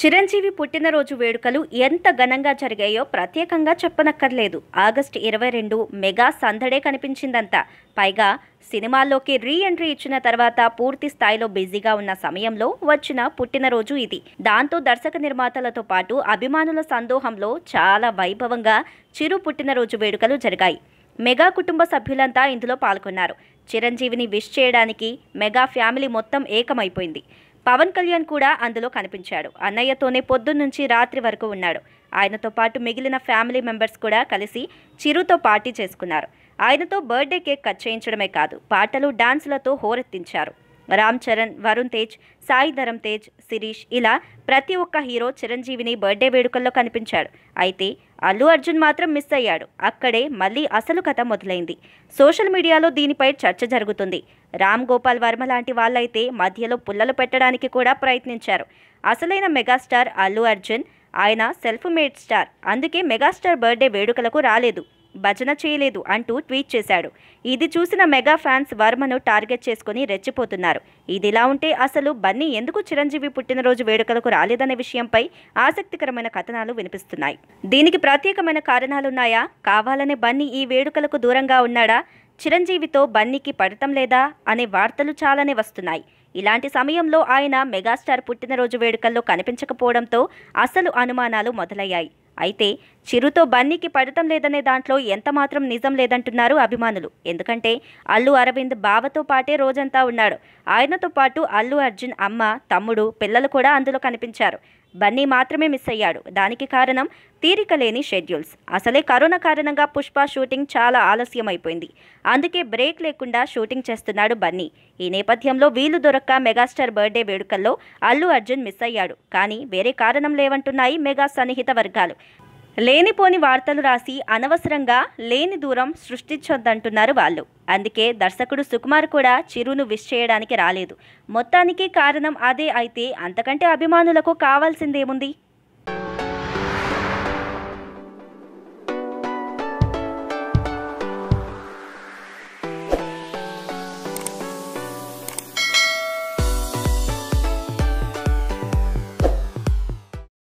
చిరంజీవి పుట్టినరోజు వేడుకలు ఎంత ఘనంగా జరిగాయో ప్రత్యేకంగా చెప్పనక్కర్లేదు ఆగస్టు ఇరవై రెండు మెగా సందడే కనిపించిందంతా పైగా సినిమాల్లోకి రీ ఎంట్రీ ఇచ్చిన తర్వాత పూర్తి స్థాయిలో బిజీగా ఉన్న సమయంలో వచ్చిన పుట్టినరోజు ఇది దాంతో దర్శక నిర్మాతలతో పాటు అభిమానుల సందోహంలో చాలా వైభవంగా చిరు పుట్టినరోజు వేడుకలు జరిగాయి మెగా కుటుంబ సభ్యులంతా ఇందులో పాల్గొన్నారు చిరంజీవిని విష్ చేయడానికి మెగా ఫ్యామిలీ మొత్తం ఏకమైపోయింది పవన్ కళ్యాణ్ కూడా అందులో కనిపించాడు అన్నయ్యతోనే పొద్దున్నుంచి రాత్రి వరకు ఉన్నాడు ఆయనతో పాటు మిగిలిన ఫ్యామిలీ మెంబర్స్ కూడా కలిసి చిరుతో పార్టీ చేసుకున్నారు ఆయనతో బర్త్డే కేక్ కట్ చేయించడమే కాదు పాటలు డాన్సులతో హోరెత్తించారు రామ్ చరణ్ వరుణ్ తేజ్ సాయి ధరమ్ తేజ్ శిరీష్ ఇలా ప్రతి ఒక్క హీరో చిరంజీవిని బర్త్డే వేడుకల్లో కనిపించాడు అయితే అల్లు అర్జున్ మాత్రం మిస్ అయ్యాడు అక్కడే మళ్ళీ అసలు కథ మొదలైంది సోషల్ మీడియాలో దీనిపై చర్చ జరుగుతుంది రామ్ గోపాల్ వర్మ లాంటి వాళ్ళైతే మధ్యలో పుల్లలు పెట్టడానికి కూడా ప్రయత్నించారు అసలైన మెగాస్టార్ అల్లు అర్జున్ ఆయన సెల్ఫ్ మేడ్ స్టార్ అందుకే మెగాస్టార్ బర్త్డే వేడుకలకు రాలేదు భజన చేయలేదు అంటూ ట్వీట్ చేశాడు ఇది చూసిన మెగా ఫ్యాన్స్ వర్మను టార్గెట్ చేసుకుని రెచ్చిపోతున్నారు ఇదిలా ఉంటే అసలు బన్నీ ఎందుకు చిరంజీవి పుట్టినరోజు వేడుకలకు రాలేదనే విషయంపై ఆసక్తికరమైన కథనాలు వినిపిస్తున్నాయి దీనికి ప్రత్యేకమైన కారణాలున్నాయా కావాలనే బన్నీ ఈ వేడుకలకు దూరంగా ఉన్నాడా చిరంజీవితో బన్నీకి పడటం లేదా అనే వార్తలు చాలానే వస్తున్నాయి ఇలాంటి సమయంలో ఆయన మెగాస్టార్ పుట్టినరోజు వేడుకల్లో కనిపించకపోవడంతో అసలు అనుమానాలు మొదలయ్యాయి అయితే చిరుతో బన్నీకి పడటం లేదనే దాంట్లో ఎంతమాత్రం నిజం లేదంటున్నారు అభిమానులు ఎందుకంటే అల్లు అరవింద్ బావతో పాటే రోజంతా ఉన్నాడు ఆయనతో పాటు అల్లు అర్జున్ అమ్మ తమ్ముడు పిల్లలు కూడా అందులో కనిపించారు బన్నీ మాత్రమే మిస్ అయ్యాడు దానికి కారణం తీరిక లేని షెడ్యూల్స్ అసలే కరోనా కారణంగా పుష్ప షూటింగ్ చాలా ఆలస్యం అయిపోయింది అందుకే బ్రేక్ లేకుండా షూటింగ్ చేస్తున్నాడు బన్నీ ఈ నేపథ్యంలో వీలు దొరక్క మెగాస్టార్ బర్త్డే వేడుకల్లో అల్లు అర్జున్ మిస్ అయ్యాడు కానీ వేరే కారణం లేవంటున్నాయి మెగా సన్నిహిత వర్గాలు లేనిపోని వార్తలు రాసి అనవసరంగా లేని దూరం సృష్టించొద్దంటున్నారు వాళ్ళు అందుకే దర్శకుడు సుకుమార్ కూడా చిరును విష్ చేయడానికి రాలేదు మొత్తానికి కారణం అదే అయితే అంతకంటే అభిమానులకు కావాల్సిందేముంది